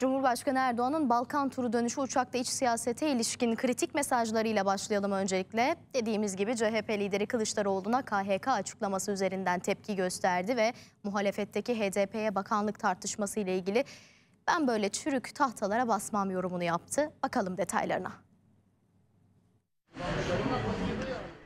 Cumhurbaşkanı Erdoğan'ın Balkan turu dönüşü uçakta iç siyasete ilişkin kritik mesajlarıyla başlayalım öncelikle. Dediğimiz gibi CHP lideri Kılıçdaroğlu'na KHK açıklaması üzerinden tepki gösterdi ve muhalefetteki HDP'ye bakanlık tartışması ile ilgili ben böyle çürük tahtalara basmam yorumunu yaptı. Bakalım detaylarına.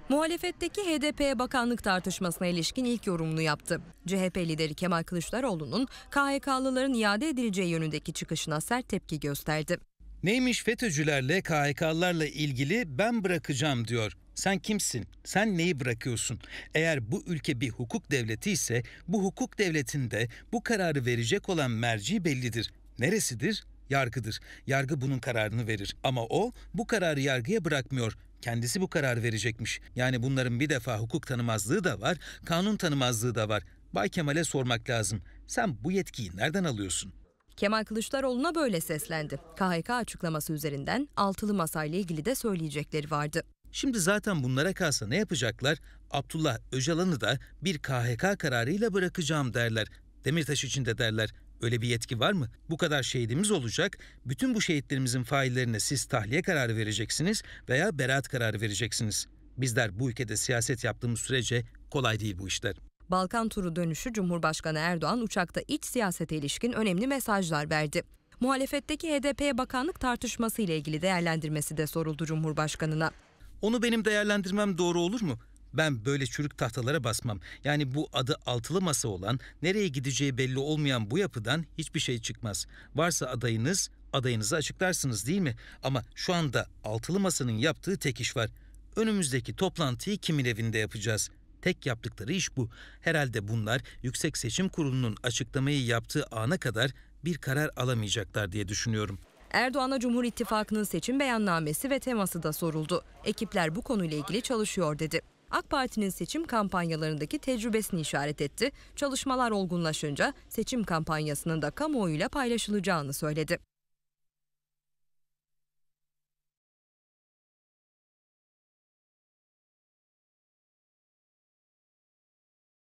Muhalefetteki HDP bakanlık tartışmasına ilişkin ilk yorumunu yaptı. CHP lideri Kemal Kılıçdaroğlu'nun KHK'lıların iade edileceği yönündeki çıkışına sert tepki gösterdi. Neymiş FETÖ'cülerle KHK'larla ilgili ben bırakacağım diyor. Sen kimsin? Sen neyi bırakıyorsun? Eğer bu ülke bir hukuk devleti ise bu hukuk devletinde bu kararı verecek olan merci bellidir. Neresidir? Yargıdır. Yargı bunun kararını verir ama o bu kararı yargıya bırakmıyor kendisi bu karar verecekmiş. Yani bunların bir defa hukuk tanımazlığı da var, kanun tanımazlığı da var. Bay Kemal'e sormak lazım. Sen bu yetkiyi nereden alıyorsun? Kemal Kılıçdaroğlu'na böyle seslendi. KHK açıklaması üzerinden altılı masayla ilgili de söyleyecekleri vardı. Şimdi zaten bunlara kalsa ne yapacaklar? Abdullah Öcalan'ı da bir KHK kararıyla bırakacağım derler. Demirtaş için de derler. Öyle bir yetki var mı? Bu kadar şehidimiz olacak. Bütün bu şehitlerimizin faillerine siz tahliye kararı vereceksiniz veya beraat kararı vereceksiniz. Bizler bu ülkede siyaset yaptığımız sürece kolay değil bu işler. Balkan turu dönüşü Cumhurbaşkanı Erdoğan uçakta iç siyasete ilişkin önemli mesajlar verdi. Muhalefetteki HDP bakanlık tartışması ile ilgili değerlendirmesi de soruldu Cumhurbaşkanına. Onu benim değerlendirmem doğru olur mu? Ben böyle çürük tahtalara basmam. Yani bu adı altılı masa olan, nereye gideceği belli olmayan bu yapıdan hiçbir şey çıkmaz. Varsa adayınız, adayınızı açıklarsınız değil mi? Ama şu anda altılı masanın yaptığı tek iş var. Önümüzdeki toplantıyı kimin evinde yapacağız?'' Tek yaptıkları iş bu. Herhalde bunlar Yüksek Seçim Kurulu'nun açıklamayı yaptığı ana kadar bir karar alamayacaklar diye düşünüyorum. Erdoğan'a Cumhur İttifakı'nın seçim beyannamesi ve teması da soruldu. Ekipler bu konuyla ilgili çalışıyor dedi. AK Parti'nin seçim kampanyalarındaki tecrübesini işaret etti. Çalışmalar olgunlaşınca seçim kampanyasının da kamuoyuyla paylaşılacağını söyledi.